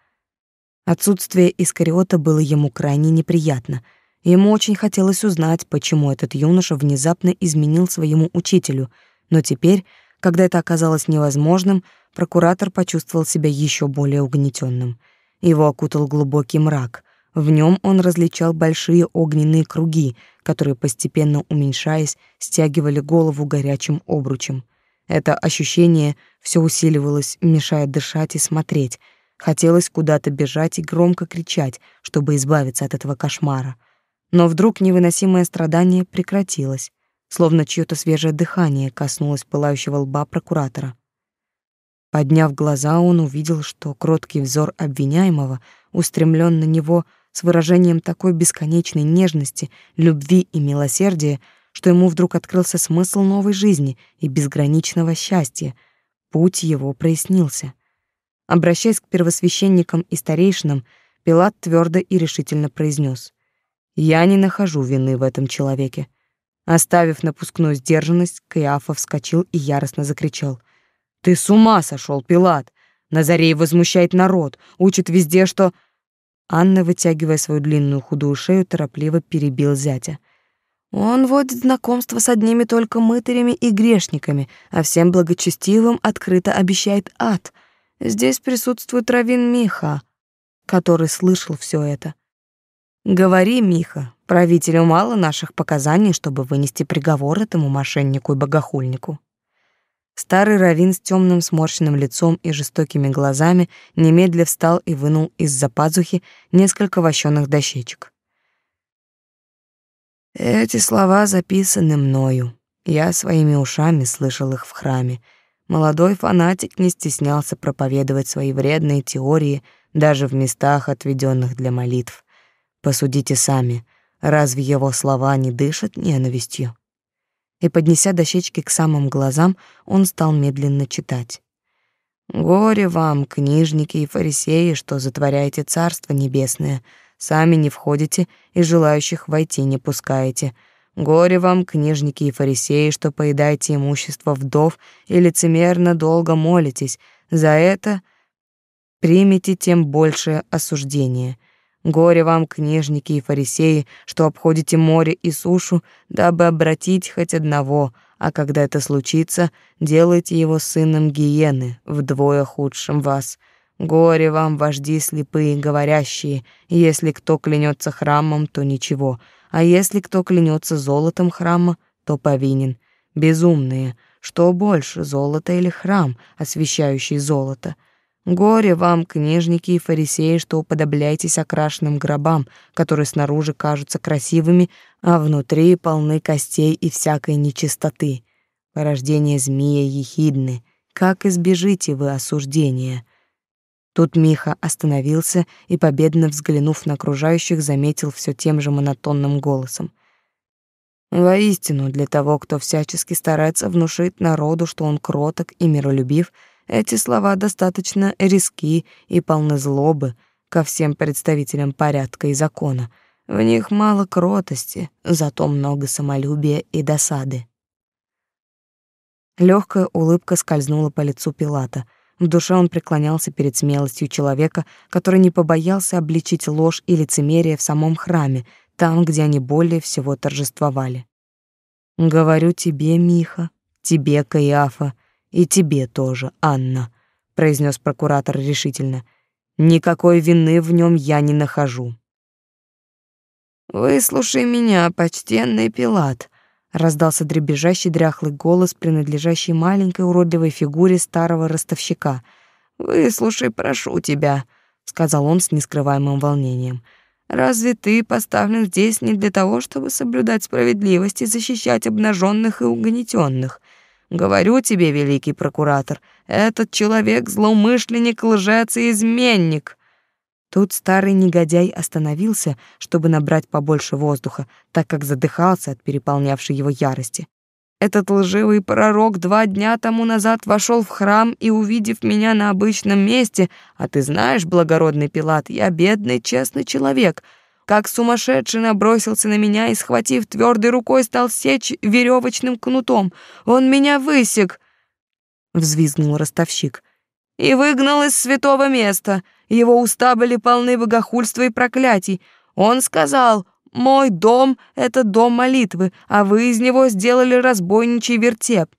S1: Отсутствие Искариота было ему крайне неприятно — Ему очень хотелось узнать, почему этот юноша внезапно изменил своему учителю, но теперь, когда это оказалось невозможным, прокуратор почувствовал себя еще более угнетенным. Его окутал глубокий мрак. В нем он различал большие огненные круги, которые, постепенно уменьшаясь, стягивали голову горячим обручем. Это ощущение все усиливалось, мешая дышать и смотреть. Хотелось куда-то бежать и громко кричать, чтобы избавиться от этого кошмара — но вдруг невыносимое страдание прекратилось, словно чьё-то свежее дыхание коснулось пылающего лба прокуратора. Подняв глаза, он увидел, что кроткий взор обвиняемого устремлен на него с выражением такой бесконечной нежности, любви и милосердия, что ему вдруг открылся смысл новой жизни и безграничного счастья. Путь его прояснился. Обращаясь к первосвященникам и старейшинам, Пилат твердо и решительно произнес: я не нахожу вины в этом человеке. Оставив напускную сдержанность, Каиафа вскочил и яростно закричал. «Ты с ума сошел, Пилат! Назарей возмущает народ, учит везде, что...» Анна, вытягивая свою длинную худую шею, торопливо перебил зятя. «Он водит знакомство с одними только мытарями и грешниками, а всем благочестивым открыто обещает ад. Здесь присутствует Равин Миха, который слышал все это. Говори, Миха, правителю мало наших показаний, чтобы вынести приговор этому мошеннику и богохульнику. Старый равин с темным сморщенным лицом и жестокими глазами немедля встал и вынул из-за пазухи несколько вощеных дощечек. Эти слова записаны мною. Я своими ушами слышал их в храме. Молодой фанатик не стеснялся проповедовать свои вредные теории даже в местах, отведенных для молитв. Посудите сами, разве его слова не дышат ненавистью? И поднеся дощечки к самым глазам, он стал медленно читать. Горе вам, книжники и фарисеи, что затворяете царство небесное, сами не входите и желающих войти не пускаете. Горе вам, книжники и фарисеи, что поедаете имущество вдов и лицемерно долго молитесь. За это примите тем большее осуждение. Горе вам, книжники и фарисеи, что обходите море и сушу, дабы обратить хоть одного, а когда это случится, делайте его сыном гиены, вдвое худшим вас. Горе вам, вожди слепые говорящие, если кто клянется храмом, то ничего, а если кто клянется золотом храма, то повинен. Безумные, что больше, золото или храм, освещающий золото — Горе вам, книжники и фарисеи, что уподобляетесь окрашенным гробам, которые снаружи кажутся красивыми, а внутри полны костей и всякой нечистоты. Порождение змея ехидны. Как избежите вы осуждения?» Тут Миха остановился и, победно взглянув на окружающих, заметил все тем же монотонным голосом. «Воистину, для того, кто всячески старается внушить народу, что он кроток и миролюбив, — эти слова достаточно риски и полны злобы ко всем представителям порядка и закона. В них мало кротости, зато много самолюбия и досады. Легкая улыбка скользнула по лицу Пилата. В душе он преклонялся перед смелостью человека, который не побоялся обличить ложь и лицемерие в самом храме, там, где они более всего торжествовали. «Говорю тебе, Миха, тебе, Каиафа, и тебе тоже, Анна, произнес прокуратор решительно. Никакой вины в нем я не нахожу. Выслушай меня, почтенный Пилат, раздался дребезжащий дряхлый голос, принадлежащий маленькой уродливой фигуре старого ростовщика. Выслушай, прошу тебя, сказал он с нескрываемым волнением. Разве ты поставлен здесь не для того, чтобы соблюдать справедливость и защищать обнаженных и угнетенных? Говорю тебе, великий прокуратор, этот человек злоумышленник, лжец и изменник. Тут старый негодяй остановился, чтобы набрать побольше воздуха, так как задыхался от переполнявшей его ярости. Этот лживый пророк два дня тому назад вошел в храм и, увидев меня на обычном месте, а ты знаешь, благородный Пилат, я бедный честный человек — как сумасшедший набросился на меня и, схватив твердой рукой, стал сечь веревочным кнутом. «Он меня высек!» — взвизгнул ростовщик. «И выгнал из святого места. Его уста были полны богохульства и проклятий. Он сказал, мой дом — это дом молитвы, а вы из него сделали разбойничий вертеп.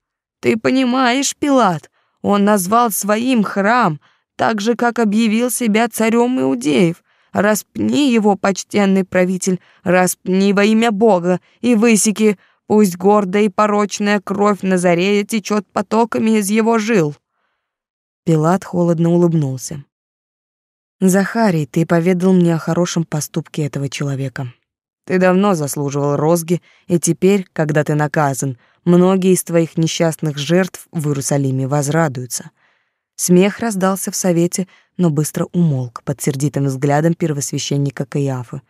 S1: Ты понимаешь, Пилат, он назвал своим храм, так же, как объявил себя царем иудеев. Распни его, почтенный правитель, распни во имя Бога и высеки, пусть гордая и порочная кровь на заре течет потоками из его жил». Пилат холодно улыбнулся. «Захарий, ты поведал мне о хорошем поступке этого человека. Ты давно заслуживал розги, и теперь, когда ты наказан, многие из твоих несчастных жертв в Иерусалиме возрадуются». Смех раздался в совете, но быстро умолк под сердитым взглядом первосвященника Каиафы.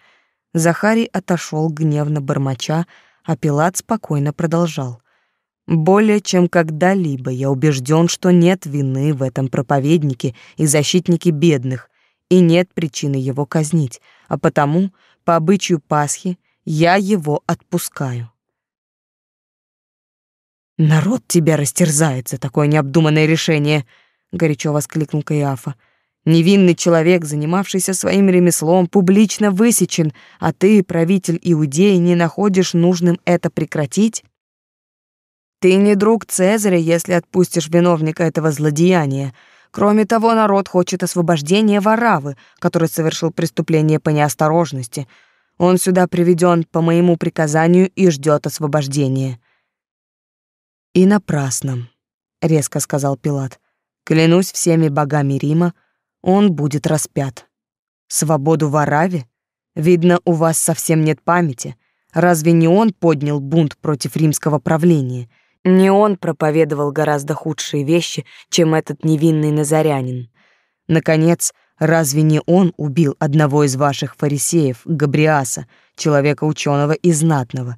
S1: Захарий отошел гневно бормоча, а Пилат спокойно продолжал. Более чем когда-либо я убежден, что нет вины в этом проповеднике и защитнике бедных, и нет причины его казнить, а потому, по обычаю Пасхи, я его отпускаю. «Народ тебя растерзает за такое необдуманное решение!» — горячо воскликнул Каиафа. Невинный человек, занимавшийся своим ремеслом, публично высечен, а ты, правитель Иудеи, не находишь нужным это прекратить? Ты не друг Цезаря, если отпустишь виновника этого злодеяния. Кроме того, народ хочет освобождения Варавы, который совершил преступление по неосторожности. Он сюда приведен по моему приказанию и ждет освобождения. И напрасно, резко сказал Пилат. Клянусь всеми богами Рима, — он будет распят. Свободу в Араве? Видно, у вас совсем нет памяти. Разве не он поднял бунт против римского правления? Не он проповедовал гораздо худшие вещи, чем этот невинный назарянин. Наконец, разве не он убил одного из ваших фарисеев, Габриаса, человека ученого и знатного?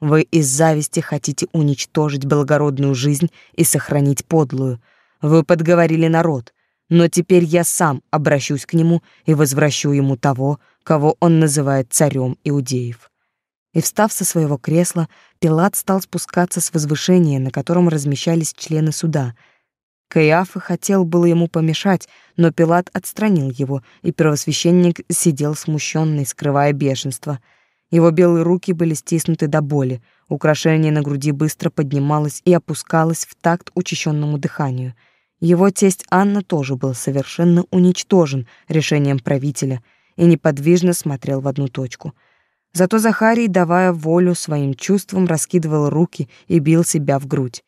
S1: Вы из зависти хотите уничтожить благородную жизнь и сохранить подлую. Вы подговорили народ — но теперь я сам обращусь к нему и возвращу ему того, кого он называет царем иудеев». И встав со своего кресла, Пилат стал спускаться с возвышения, на котором размещались члены суда. Каиафа хотел было ему помешать, но Пилат отстранил его, и первосвященник сидел смущенный, скрывая бешенство. Его белые руки были стиснуты до боли, украшение на груди быстро поднималось и опускалось в такт учащенному дыханию — его тесть Анна тоже был совершенно уничтожен решением правителя и неподвижно смотрел в одну точку. Зато Захарий, давая волю своим чувствам, раскидывал руки и бил себя в грудь.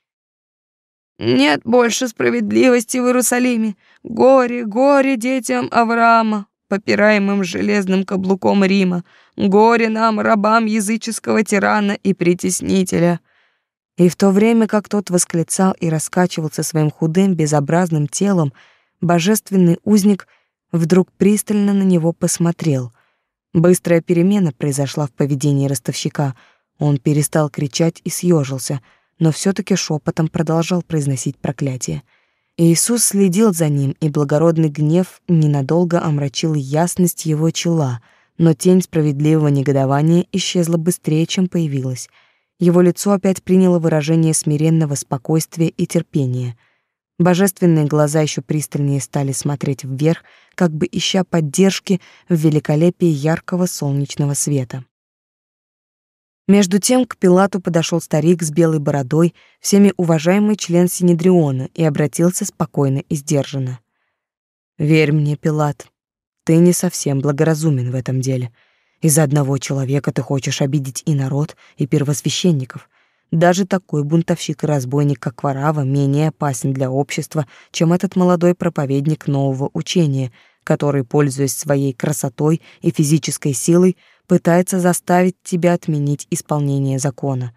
S1: «Нет больше справедливости в Иерусалиме! Горе, горе детям Авраама, попираемым железным каблуком Рима! Горе нам, рабам языческого тирана и притеснителя!» И в то время, как тот восклицал и раскачивался своим худым, безобразным телом, божественный узник вдруг пристально на него посмотрел. Быстрая перемена произошла в поведении ростовщика. Он перестал кричать и съежился, но все таки шепотом продолжал произносить проклятие. Иисус следил за ним, и благородный гнев ненадолго омрачил ясность его чела, но тень справедливого негодования исчезла быстрее, чем появилась — его лицо опять приняло выражение смиренного спокойствия и терпения. Божественные глаза еще пристальнее стали смотреть вверх, как бы ища поддержки в великолепии яркого солнечного света. Между тем к Пилату подошел старик с белой бородой, всеми уважаемый член Синедриона, и обратился спокойно и сдержанно. «Верь мне, Пилат, ты не совсем благоразумен в этом деле. Из-за одного человека ты хочешь обидеть и народ, и первосвященников. Даже такой бунтовщик и разбойник, как Варава, менее опасен для общества, чем этот молодой проповедник нового учения, который, пользуясь своей красотой и физической силой, пытается заставить тебя отменить исполнение закона.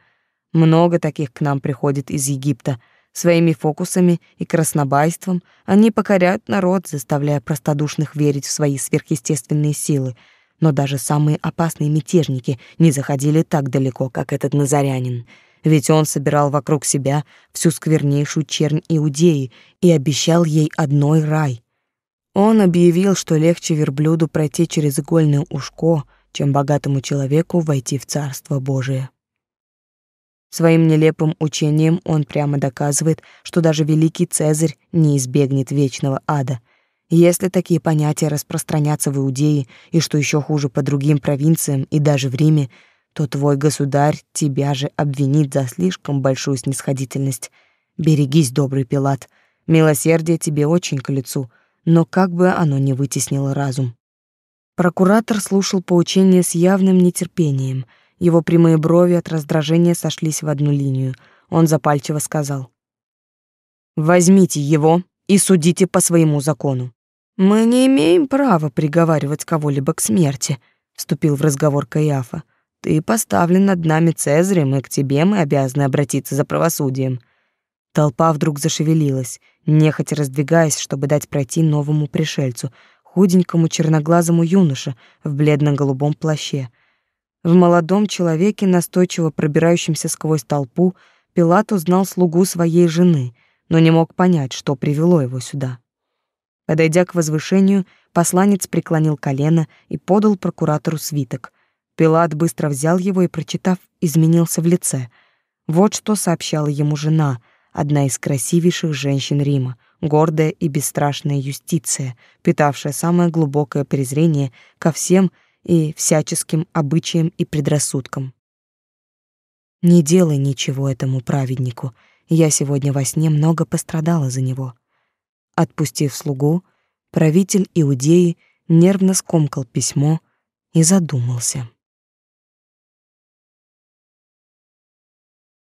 S1: Много таких к нам приходит из Египта. Своими фокусами и краснобайством они покоряют народ, заставляя простодушных верить в свои сверхъестественные силы — но даже самые опасные мятежники не заходили так далеко, как этот назарянин. Ведь он собирал вокруг себя всю сквернейшую чернь Иудеи и обещал ей одной рай. Он объявил, что легче верблюду пройти через игольное ушко, чем богатому человеку войти в Царство Божие. Своим нелепым учением он прямо доказывает, что даже великий Цезарь не избегнет вечного ада — если такие понятия распространятся в Иудее и, что еще хуже, по другим провинциям и даже в Риме, то твой государь тебя же обвинит за слишком большую снисходительность. Берегись, добрый Пилат. Милосердие тебе очень к лицу, но как бы оно ни вытеснило разум. Прокуратор слушал поучение с явным нетерпением. Его прямые брови от раздражения сошлись в одну линию. Он запальчиво сказал: "Возьмите его и судите по своему закону". «Мы не имеем права приговаривать кого-либо к смерти», — вступил в разговор Каиафа. «Ты поставлен над нами Цезарем, и к тебе мы обязаны обратиться за правосудием». Толпа вдруг зашевелилась, нехотя раздвигаясь, чтобы дать пройти новому пришельцу, худенькому черноглазому юноше в бледно-голубом плаще. В молодом человеке, настойчиво пробирающемся сквозь толпу, Пилат узнал слугу своей жены, но не мог понять, что привело его сюда. Подойдя к возвышению, посланец преклонил колено и подал прокуратору свиток. Пилат быстро взял его и, прочитав, изменился в лице. Вот что сообщала ему жена, одна из красивейших женщин Рима, гордая и бесстрашная юстиция, питавшая самое глубокое презрение ко всем и всяческим обычаям и предрассудкам. «Не делай ничего этому праведнику. Я сегодня во сне много пострадала за него». Отпустив слугу, правитель Иудеи нервно скомкал письмо и задумался.